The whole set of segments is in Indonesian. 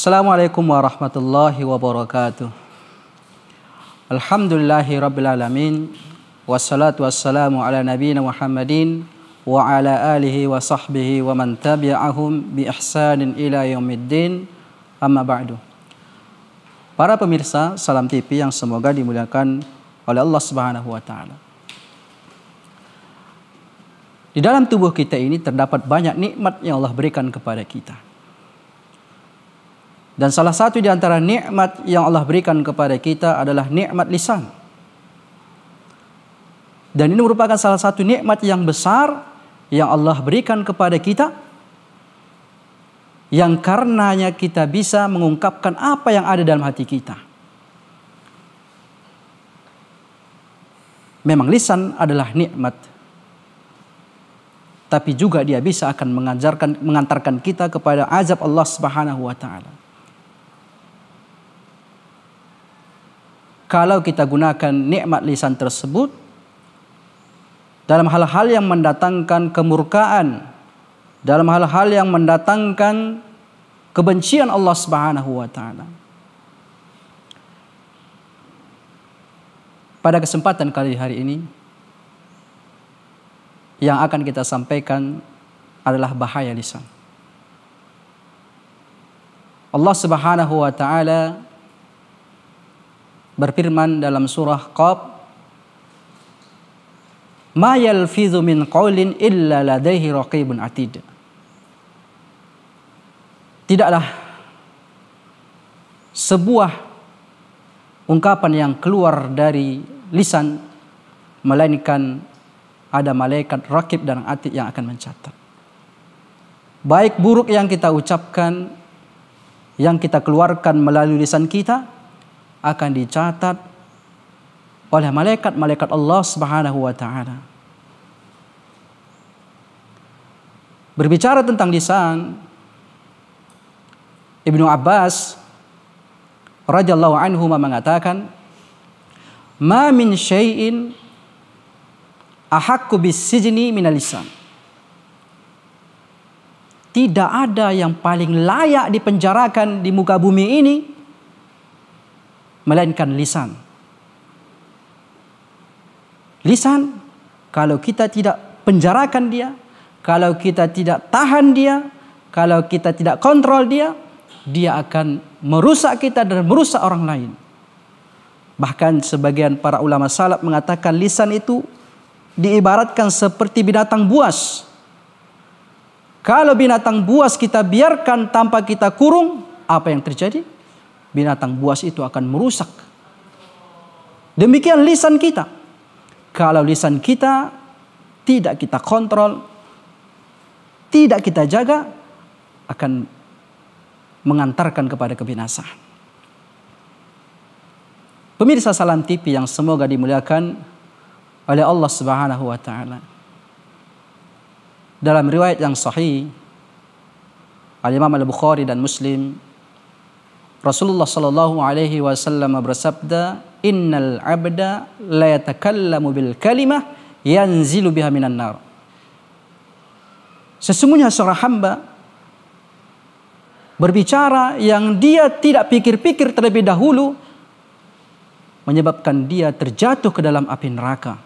Assalamualaikum warahmatullahi wabarakatuh. Alhamdulillahi rabbil alamin. Wassalatu wassalamu ala nabiyyina Muhammadin وعلى آله وصحبه ومن تبعهم بإحسان إلى يوم الدين أما بعد Para pemirsa Salam TV yang semoga dimuliakan oleh Allah Subhanahu wa taala. Di dalam tubuh kita ini terdapat banyak nikmat yang Allah berikan kepada kita. Dan salah satu di antara nikmat yang Allah berikan kepada kita adalah nikmat lisan. Dan ini merupakan salah satu nikmat yang besar yang Allah berikan kepada kita yang karenanya kita bisa mengungkapkan apa yang ada dalam hati kita. Memang lisan adalah nikmat. Tapi juga dia bisa akan mengajarkan mengantarkan kita kepada azab Allah Subhanahu wa taala. Kalau kita gunakan nikmat lisan tersebut dalam hal-hal yang mendatangkan kemurkaan, dalam hal-hal yang mendatangkan kebencian Allah Subhanahu wa taala. Pada kesempatan kali hari ini yang akan kita sampaikan adalah bahaya lisan. Allah Subhanahu wa taala berfirman dalam surah Qaf Ma yalfizu min qawlin illa ladaihi raqibun atid. Tidaklah sebuah ungkapan yang keluar dari lisan melainkan ada malaikat rakib dan atid yang akan mencatat. Baik buruk yang kita ucapkan, yang kita keluarkan melalui lisan kita akan dicatat oleh malaikat-malaikat Allah Subhanahu wa taala. Berbicara tentang lisan, Ibnu Abbas radhiyallahu anhu mengatakan, "Ma min syai'in ahakku bisijni minal lisan." Tidak ada yang paling layak dipenjarakan di muka bumi ini melainkan lisan lisan, kalau kita tidak penjarakan dia, kalau kita tidak tahan dia, kalau kita tidak kontrol dia, dia akan merusak kita dan merusak orang lain. Bahkan sebagian para ulama salaf mengatakan lisan itu diibaratkan seperti binatang buas. Kalau binatang buas kita biarkan tanpa kita kurung, apa yang terjadi? Binatang buas itu akan merusak. Demikian lisan kita. Kalau lisan kita tidak kita kontrol, tidak kita jaga, akan mengantarkan kepada kebinasaan. Pemirsa Salam TV yang semoga dimuliakan oleh Allah Subhanahu wa taala. Dalam riwayat yang sahih Al-Imam Al-Bukhari dan Muslim Rasulullah sallallahu alaihi wasallam bersabda innal abda la yatakallamu bil kalimah yanzilu biha minan nar. Sesungguhnya seorang hamba berbicara yang dia tidak pikir-pikir terlebih dahulu menyebabkan dia terjatuh ke dalam api neraka.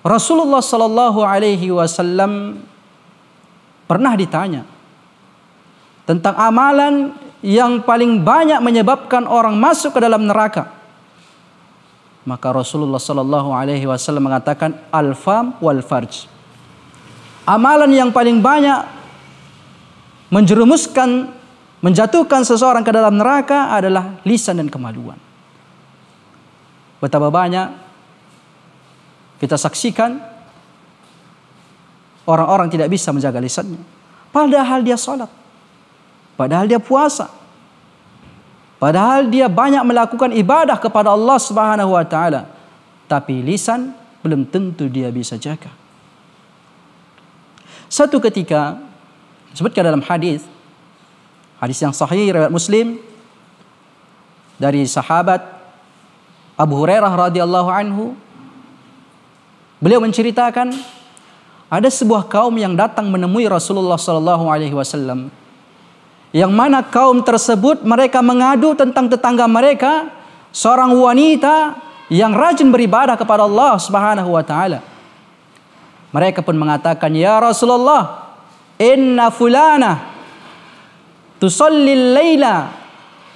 Rasulullah sallallahu alaihi wasallam pernah ditanya tentang amalan yang paling banyak menyebabkan orang masuk ke dalam neraka. Maka Rasulullah Shallallahu Alaihi Wasallam mengatakan al-fam wal farj. Amalan yang paling banyak menjerumuskan, menjatuhkan seseorang ke dalam neraka adalah lisan dan kemaluan. Betapa banyak kita saksikan orang-orang tidak bisa menjaga lisannya. Padahal dia sholat. Padahal dia puasa. Padahal dia banyak melakukan ibadah kepada Allah Subhanahu wa taala. Tapi lisan belum tentu dia bisa jaga. Satu ketika disebutkan dalam hadis hadis yang sahih riwayat Muslim dari sahabat Abu Hurairah radhiyallahu anhu beliau menceritakan ada sebuah kaum yang datang menemui Rasulullah sallallahu alaihi wasallam yang mana kaum tersebut mereka mengadu tentang tetangga mereka seorang wanita yang rajin beribadah kepada Allah Subhanahu wa taala. Mereka pun mengatakan, "Ya Rasulullah, inna fulana tusalli al-laila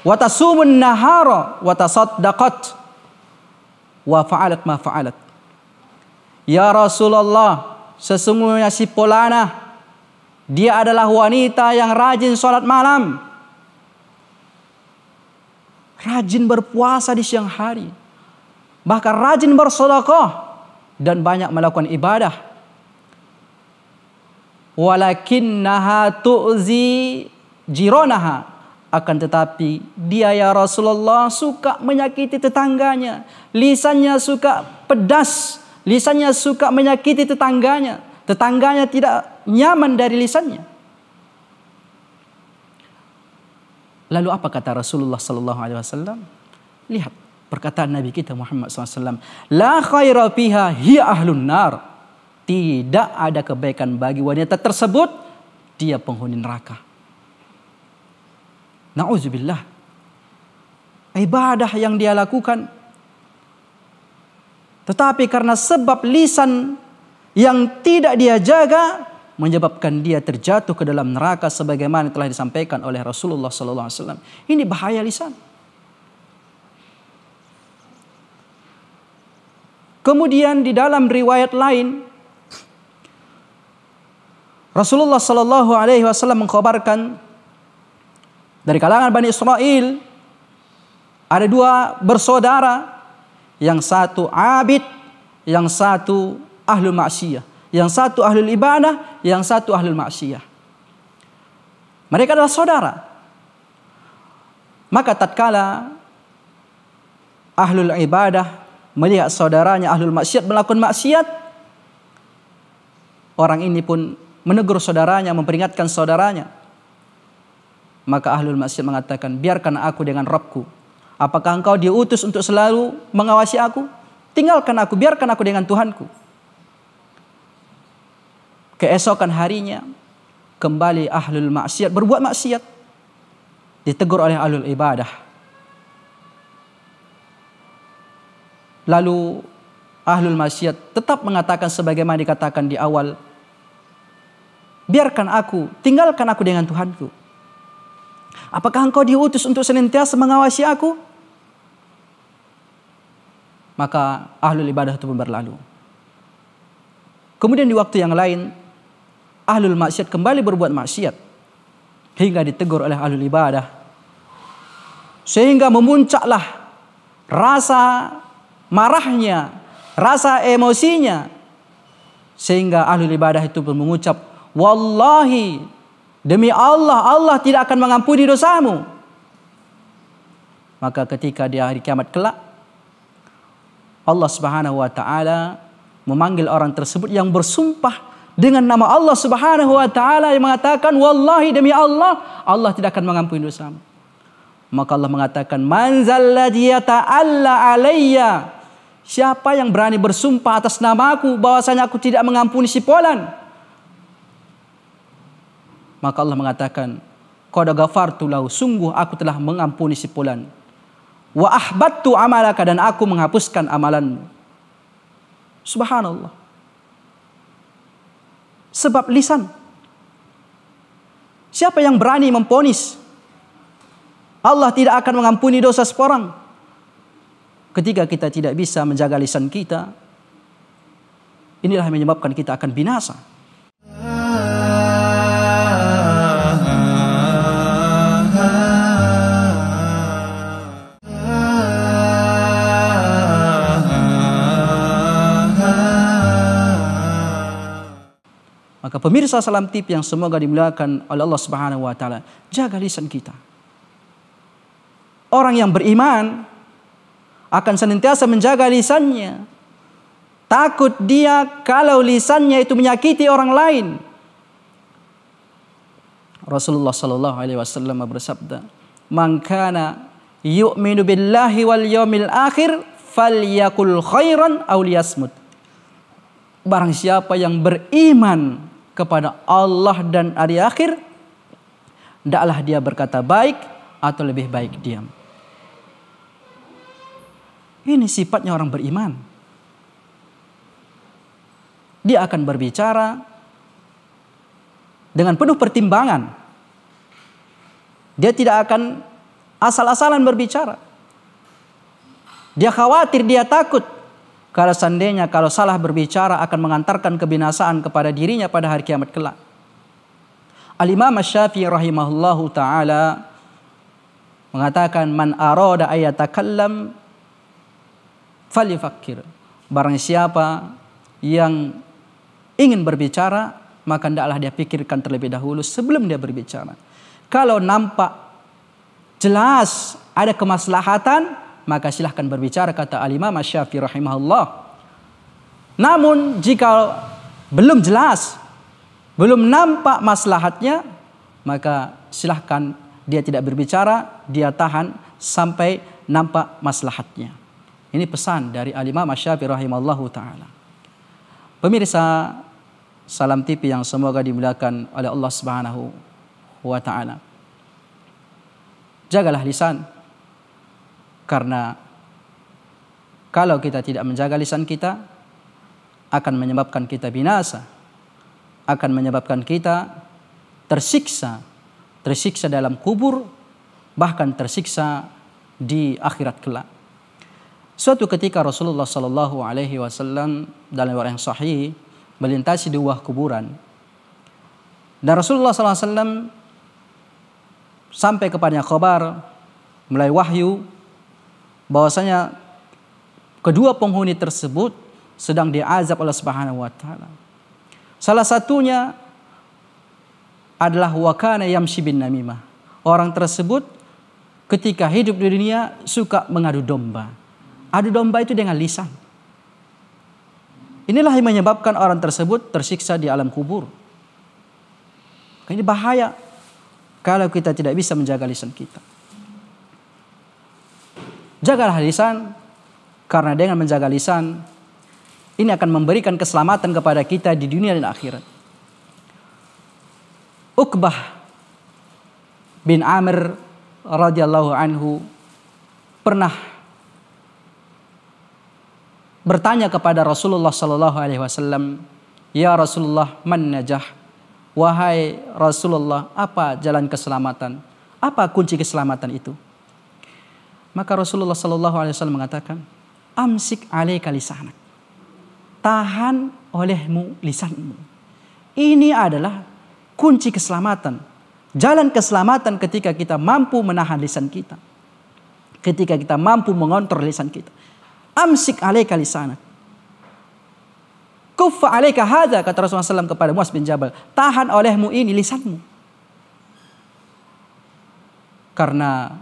wa tasumun nahara wa tasaddaqat wa fa'alat ma fa'alat." Ya Rasulullah, sesungguhnya si Polana Dia adalah wanita yang rajin sholat malam. Rajin berpuasa di siang hari. Bahkan rajin bersodakoh. Dan banyak melakukan ibadah. Walakinnaha tu'zi jironaha. Akan tetapi dia ya Rasulullah suka menyakiti tetangganya. Lisannya suka pedas. Lisannya suka menyakiti tetangganya. Tetangganya tidak nyaman dari lisannya. Lalu apa kata Rasulullah Sallallahu Alaihi Wasallam? Lihat perkataan Nabi kita Muhammad SAW. La khaira fiha hiya ahlun nar. Tidak ada kebaikan bagi wanita tersebut. Dia penghuni neraka. Nauzubillah. Ibadah yang dia lakukan. Tetapi karena sebab lisan yang tidak dia jaga, menyebabkan dia terjatuh ke dalam neraka sebagaimana telah disampaikan oleh Rasulullah sallallahu alaihi wasallam. Ini bahaya lisan. Kemudian di dalam riwayat lain Rasulullah Shallallahu Alaihi Wasallam mengkhabarkan dari kalangan Bani Israel ada dua bersaudara yang satu abid yang satu ahlu maksiyah yang satu ahlul ibadah, yang satu ahlul maksiat. Mereka adalah saudara. Maka tatkala ahlul ibadah melihat saudaranya ahlul maksiat melakukan maksiat, orang ini pun menegur saudaranya, memperingatkan saudaranya. Maka ahlul maksiat mengatakan, biarkan aku dengan Robku. Apakah engkau diutus untuk selalu mengawasi aku? Tinggalkan aku, biarkan aku dengan Tuhanku. Keesokan harinya kembali ahlul maksiat berbuat maksiat ditegur oleh ahlul ibadah. Lalu ahlul maksiat tetap mengatakan sebagaimana dikatakan di awal, biarkan aku, tinggalkan aku dengan Tuhanku. Apakah engkau diutus untuk senantiasa mengawasi aku? Maka ahlul ibadah itu pun berlalu. Kemudian di waktu yang lain, ahlul maksiat kembali berbuat maksiat hingga ditegur oleh ahlul ibadah sehingga memuncaklah rasa marahnya rasa emosinya sehingga ahlul ibadah itu pun mengucap wallahi demi Allah Allah tidak akan mengampuni dosamu maka ketika di hari kiamat kelak Allah Subhanahu wa taala memanggil orang tersebut yang bersumpah dengan nama Allah Subhanahu wa taala yang mengatakan wallahi demi Allah Allah tidak akan mengampuni dosamu. Maka Allah mengatakan man zalladzi ta'alla alayya Siapa yang berani bersumpah atas namaku bahwasanya aku tidak mengampuni si Polan? Maka Allah mengatakan, Qad ghafartu lahu, sungguh aku telah mengampuni si Polan. Wa ahbattu amalaka dan aku menghapuskan amalanmu. Subhanallah sebab lisan. Siapa yang berani memponis? Allah tidak akan mengampuni dosa seorang. Ketika kita tidak bisa menjaga lisan kita, inilah yang menyebabkan kita akan binasa. pemirsa salam tip yang semoga dimuliakan oleh Allah Subhanahu wa taala, jaga lisan kita. Orang yang beriman akan senantiasa menjaga lisannya. Takut dia kalau lisannya itu menyakiti orang lain. Rasulullah sallallahu alaihi wasallam bersabda, "Man kana yu'minu billahi wal yawmil akhir falyakul khairan aw liyasmut." Barang siapa yang beriman kepada Allah dan hari akhir, tidaklah dia berkata baik atau lebih baik diam. Ini sifatnya orang beriman. Dia akan berbicara dengan penuh pertimbangan. Dia tidak akan asal-asalan berbicara. Dia khawatir, dia takut kalau seandainya kalau salah berbicara akan mengantarkan kebinasaan kepada dirinya pada hari kiamat kelak. Al-Imam Syafi'i rahimahullahu taala mengatakan man arada ayatakallam falifakir. Barang siapa yang ingin berbicara maka hendaklah dia pikirkan terlebih dahulu sebelum dia berbicara. Kalau nampak jelas ada kemaslahatan maka silahkan berbicara kata alimah imam rahimahullah. Namun jika belum jelas, belum nampak maslahatnya, maka silahkan dia tidak berbicara, dia tahan sampai nampak maslahatnya. Ini pesan dari alimah imam Syafi'i taala. Pemirsa Salam tipi yang semoga dimuliakan oleh Allah Subhanahu wa taala. Jagalah lisan, karena kalau kita tidak menjaga lisan kita, akan menyebabkan kita binasa, akan menyebabkan kita tersiksa, tersiksa dalam kubur, bahkan tersiksa di akhirat kelak. Suatu ketika Rasulullah Shallallahu Alaihi Wasallam dalam riwayat yang sahih melintasi dua kuburan dan Rasulullah SAW sampai kepadanya kabar mulai wahyu bahwasanya kedua penghuni tersebut sedang diazab oleh Subhanahu wa taala. Salah satunya adalah wakana yamshi bin namimah. Orang tersebut ketika hidup di dunia suka mengadu domba. Adu domba itu dengan lisan. Inilah yang menyebabkan orang tersebut tersiksa di alam kubur. Ini bahaya kalau kita tidak bisa menjaga lisan kita. Jagalah lisan, karena dengan menjaga lisan, ini akan memberikan keselamatan kepada kita di dunia dan akhirat. Uqbah bin Amr radhiyallahu anhu pernah bertanya kepada Rasulullah Shallallahu Alaihi Wasallam, ya Rasulullah man najah, wahai Rasulullah apa jalan keselamatan, apa kunci keselamatan itu? Maka Rasulullah Shallallahu Alaihi Wasallam mengatakan, amsik alai kalisanak, Tahan olehmu lisanmu. Ini adalah kunci keselamatan. Jalan keselamatan ketika kita mampu menahan lisan kita. Ketika kita mampu mengontrol lisan kita. Amsik alai kalisanak, Kufa alaika hadha, kata Rasulullah SAW kepada Muas bin Jabal. Tahan olehmu ini lisanmu. Karena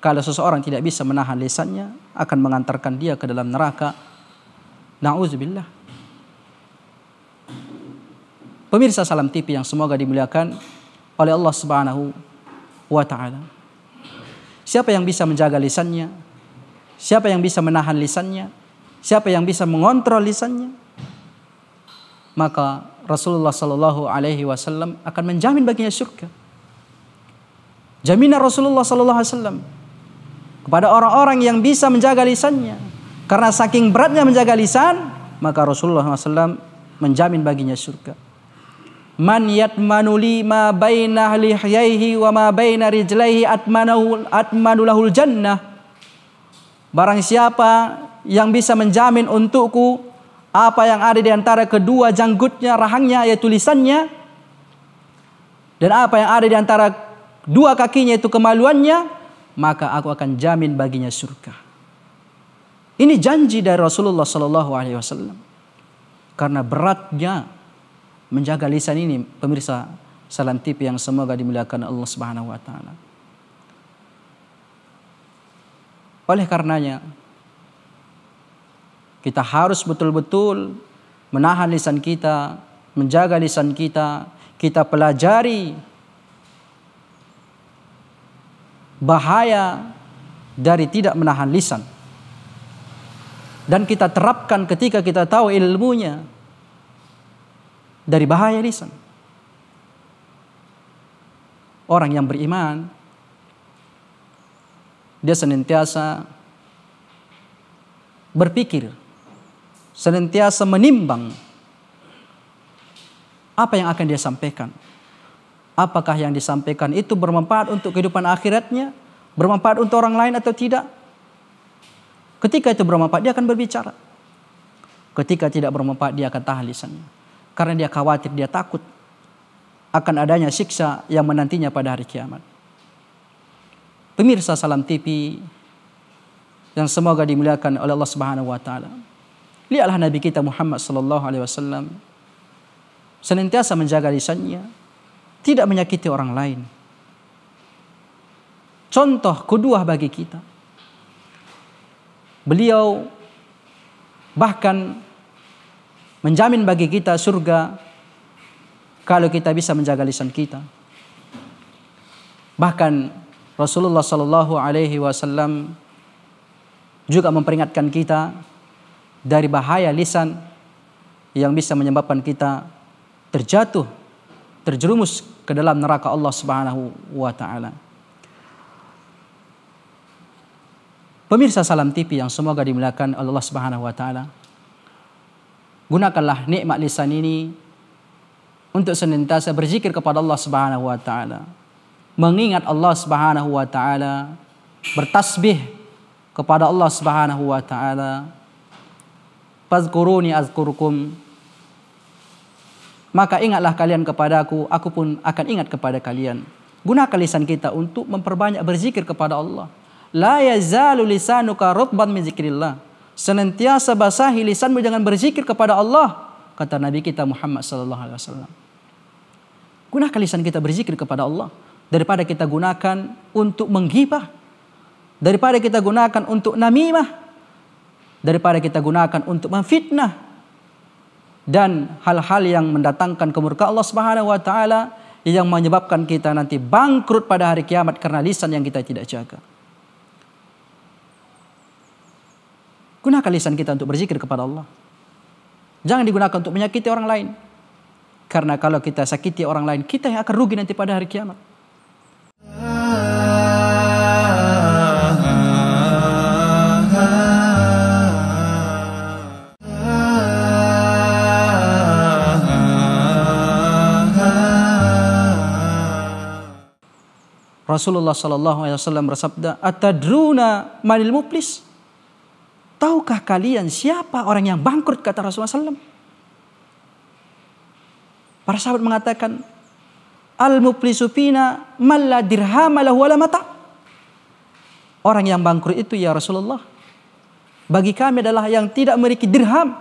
kalau seseorang tidak bisa menahan lisannya, akan mengantarkan dia ke dalam neraka. Nauzubillah. Pemirsa Salam TV yang semoga dimuliakan oleh Allah Subhanahu wa taala. Siapa yang bisa menjaga lisannya? Siapa yang bisa menahan lisannya? Siapa yang bisa mengontrol lisannya? Maka Rasulullah Shallallahu Alaihi Wasallam akan menjamin baginya surga. Jaminan Rasulullah Shallallahu Alaihi Wasallam kepada orang-orang yang bisa menjaga lisannya. Karena saking beratnya menjaga lisan, maka Rasulullah SAW menjamin baginya surga. Man yatmanu li ma baina lihyaihi wa ma baina rijlaihi atmanu lahul jannah. Barang siapa yang bisa menjamin untukku apa yang ada di antara kedua janggutnya, rahangnya yaitu lisannya dan apa yang ada di antara dua kakinya itu kemaluannya, maka aku akan jamin baginya surga. Ini janji dari Rasulullah Shallallahu Alaihi Wasallam. Karena beratnya menjaga lisan ini, pemirsa salam tip yang semoga dimuliakan Allah Subhanahu Wa Taala. Oleh karenanya, kita harus betul-betul menahan lisan kita, menjaga lisan kita, kita pelajari bahaya dari tidak menahan lisan. Dan kita terapkan ketika kita tahu ilmunya dari bahaya lisan. Orang yang beriman dia senantiasa berpikir, senantiasa menimbang apa yang akan dia sampaikan. Apakah yang disampaikan itu bermanfaat untuk kehidupan akhiratnya? Bermanfaat untuk orang lain atau tidak? Ketika itu bermanfaat, dia akan berbicara. Ketika tidak bermanfaat, dia akan tahan lisannya. Karena dia khawatir, dia takut akan adanya siksa yang menantinya pada hari kiamat. Pemirsa Salam TV yang semoga dimuliakan oleh Allah Subhanahu wa taala. Lihatlah Nabi kita Muhammad sallallahu alaihi wasallam senantiasa menjaga lisannya, tidak menyakiti orang lain. Contoh kedua bagi kita. Beliau bahkan menjamin bagi kita surga kalau kita bisa menjaga lisan kita. Bahkan Rasulullah Shallallahu Alaihi Wasallam juga memperingatkan kita dari bahaya lisan yang bisa menyebabkan kita terjatuh terjerumus ke dalam neraka Allah Subhanahu wa taala. Pemirsa Salam TV yang semoga dimuliakan Allah Subhanahu wa taala. Gunakanlah nikmat lisan ini untuk senantiasa berzikir kepada Allah Subhanahu wa taala. Mengingat Allah Subhanahu wa taala, bertasbih kepada Allah Subhanahu wa taala. Fazkuruni azkurkum maka ingatlah kalian kepada aku, aku pun akan ingat kepada kalian. Gunakan lisan kita untuk memperbanyak berzikir kepada Allah. La yazalu lisanuka rutban min zikrillah. Senantiasa basahi lisanmu dengan berzikir kepada Allah, kata Nabi kita Muhammad sallallahu alaihi wasallam. Gunakan lisan kita berzikir kepada Allah daripada kita gunakan untuk menggibah, daripada kita gunakan untuk namimah, daripada kita gunakan untuk memfitnah, dan hal-hal yang mendatangkan kemurkaan Allah Subhanahu wa taala yang menyebabkan kita nanti bangkrut pada hari kiamat karena lisan yang kita tidak jaga. Gunakan lisan kita untuk berzikir kepada Allah. Jangan digunakan untuk menyakiti orang lain. Karena kalau kita sakiti orang lain, kita yang akan rugi nanti pada hari kiamat. Rasulullah Shallallahu Alaihi Wasallam bersabda, "Atadruna manil muflis?" Tahukah kalian siapa orang yang bangkrut kata Rasulullah SAW? Para sahabat mengatakan, al muplisupina malla dirham wala mata. Orang yang bangkrut itu ya Rasulullah. Bagi kami adalah yang tidak memiliki dirham.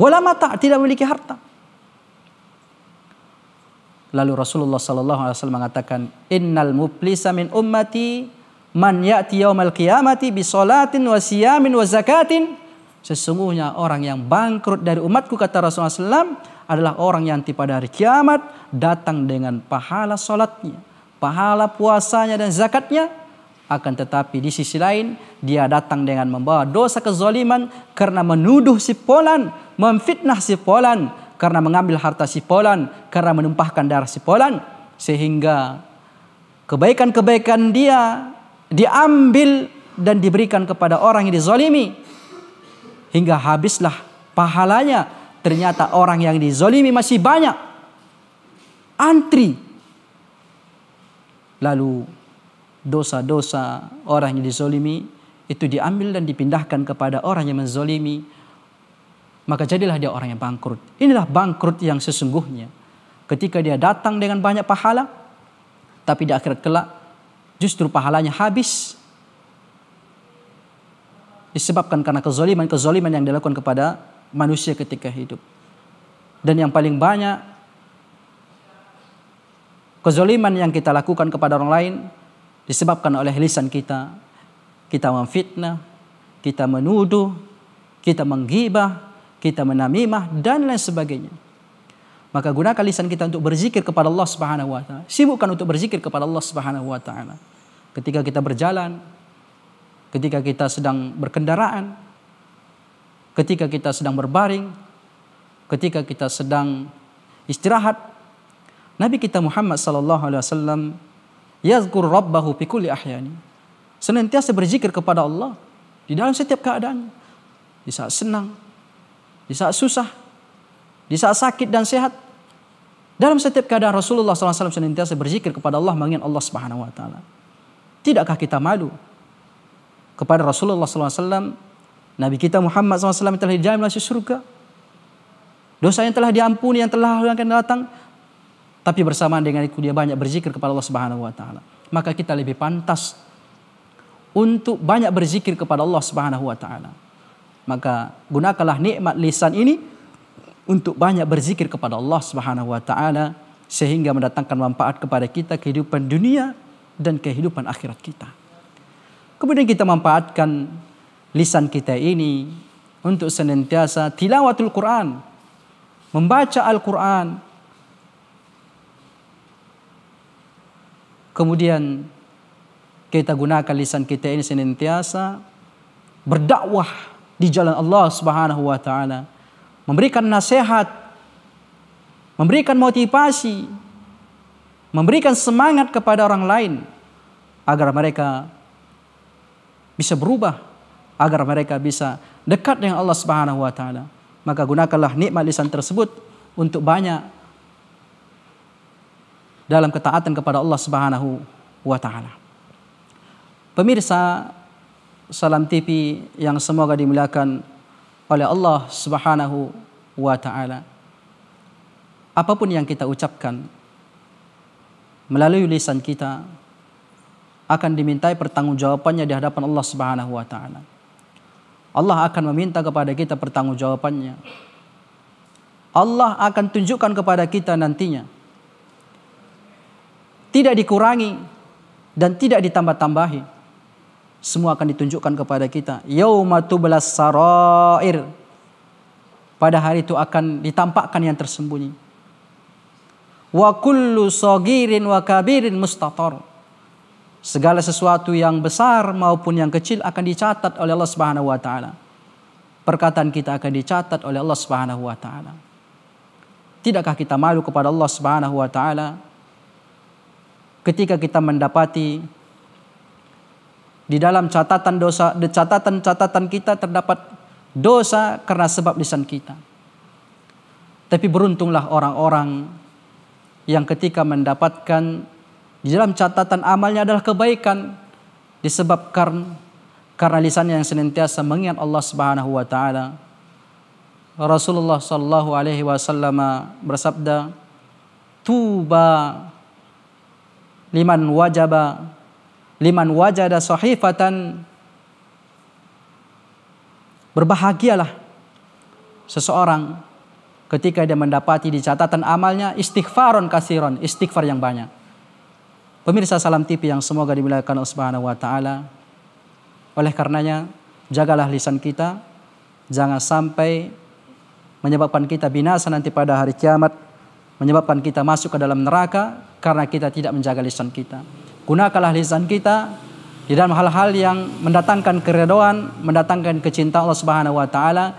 Wala mata, tidak memiliki harta. Lalu Rasulullah sallallahu alaihi wasallam mengatakan, "Innal muflisa min ummati man ya'ti yaumal qiyamati bi salatin wa siyamin wa zakatin." Sesungguhnya orang yang bangkrut dari umatku kata Rasulullah SAW adalah orang yang pada hari kiamat datang dengan pahala solatnya, pahala puasanya dan zakatnya. Akan tetapi di sisi lain dia datang dengan membawa dosa kezaliman karena menuduh si Polan, memfitnah si Polan, karena mengambil harta sipolan, karena menumpahkan darah sipolan, sehingga kebaikan-kebaikan dia diambil dan diberikan kepada orang yang dizolimi. Hingga habislah pahalanya. Ternyata orang yang dizolimi masih banyak. Antri. Lalu dosa-dosa orang yang dizolimi itu diambil dan dipindahkan kepada orang yang menzolimi maka jadilah dia orang yang bangkrut. Inilah bangkrut yang sesungguhnya. Ketika dia datang dengan banyak pahala, tapi di akhirat kelak justru pahalanya habis. Disebabkan karena kezoliman-kezoliman yang dilakukan kepada manusia ketika hidup. Dan yang paling banyak, kezoliman yang kita lakukan kepada orang lain disebabkan oleh lisan kita. Kita memfitnah, kita menuduh, kita menggibah, kita menamimah dan lain sebagainya. Maka gunakan lisan kita untuk berzikir kepada Allah Subhanahu wa taala. Sibukkan untuk berzikir kepada Allah Subhanahu wa taala. Ketika kita berjalan, ketika kita sedang berkendaraan, ketika kita sedang berbaring, ketika kita sedang istirahat. Nabi kita Muhammad sallallahu alaihi wasallam yazkur rabbahu fi kulli ahyani. Senantiasa berzikir kepada Allah di dalam setiap keadaan. Di saat senang, di saat susah, di saat sakit dan sehat. Dalam setiap keadaan Rasulullah SAW senantiasa berzikir kepada Allah mengingat Allah Subhanahu Wa Taala. Tidakkah kita malu kepada Rasulullah SAW, Nabi kita Muhammad SAW yang telah dijamin masuk surga? Dosa yang telah diampuni, yang telah akan datang, tapi bersamaan dengan itu dia banyak berzikir kepada Allah Subhanahu Wa Taala. Maka kita lebih pantas untuk banyak berzikir kepada Allah Subhanahu Wa Taala. Maka gunakanlah nikmat lisan ini untuk banyak berzikir kepada Allah Subhanahu wa taala sehingga mendatangkan manfaat kepada kita kehidupan dunia dan kehidupan akhirat kita. Kemudian kita manfaatkan lisan kita ini untuk senantiasa tilawatul Quran, membaca Al-Quran, kemudian kita gunakan lisan kita ini senantiasa berdakwah di jalan Allah Subhanahu wa taala, memberikan nasihat, memberikan motivasi, memberikan semangat kepada orang lain agar mereka bisa berubah, agar mereka bisa dekat dengan Allah Subhanahu wa taala. Maka gunakanlah nikmat lisan tersebut untuk banyak dalam ketaatan kepada Allah Subhanahu wa taala. Pemirsa, Salam TV yang semoga dimuliakan oleh Allah Subhanahu wa taala. Apapun yang kita ucapkan melalui lisan kita akan dimintai pertanggungjawabannya di hadapan Allah Subhanahu wa taala. Allah akan meminta kepada kita pertanggungjawabannya. Allah akan tunjukkan kepada kita nantinya. Tidak dikurangi dan tidak ditambah-tambahi semua akan ditunjukkan kepada kita. Yaumatu belas sarair. Pada hari itu akan ditampakkan yang tersembunyi. Wa kullu sogirin wa kabirin mustator. Segala sesuatu yang besar maupun yang kecil akan dicatat oleh Allah Subhanahu wa taala. Perkataan kita akan dicatat oleh Allah Subhanahu wa taala. Tidakkah kita malu kepada Allah Subhanahu wa taala ketika kita mendapati di dalam catatan dosa, di catatan-catatan kita terdapat dosa karena sebab lisan kita. Tapi beruntunglah orang-orang yang ketika mendapatkan di dalam catatan amalnya adalah kebaikan disebabkan karena lisannya yang senantiasa mengingat Allah Subhanahu wa taala. Rasulullah sallallahu alaihi wasallam bersabda, "Tuba liman wajaba liman wajada sahifatan berbahagialah seseorang ketika dia mendapati di catatan amalnya istighfaron kasiron, istighfar yang banyak. Pemirsa Salam tipi yang semoga dimuliakan Allah Subhanahu wa taala. Oleh karenanya, jagalah lisan kita jangan sampai menyebabkan kita binasa nanti pada hari kiamat, menyebabkan kita masuk ke dalam neraka karena kita tidak menjaga lisan kita. Gunakanlah lisan kita di dalam hal-hal yang mendatangkan keredoan, mendatangkan kecintaan Allah Subhanahu wa taala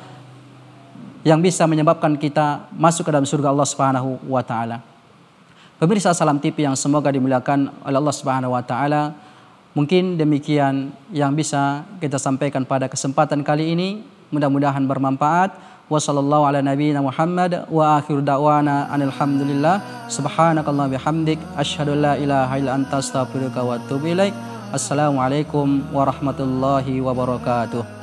yang bisa menyebabkan kita masuk ke dalam surga Allah Subhanahu wa taala. Pemirsa Salam TV yang semoga dimuliakan oleh Allah Subhanahu wa taala, mungkin demikian yang bisa kita sampaikan pada kesempatan kali ini. Mudah-mudahan bermanfaat. وصلى الله على نبينا محمد وآخر دعوانا أن الحمد لله سبحانك اللهم بحمدك أشهد أن لا إله إلا أنت أستغفرك وأتوب إليك السلام عليكم ورحمة الله وبركاته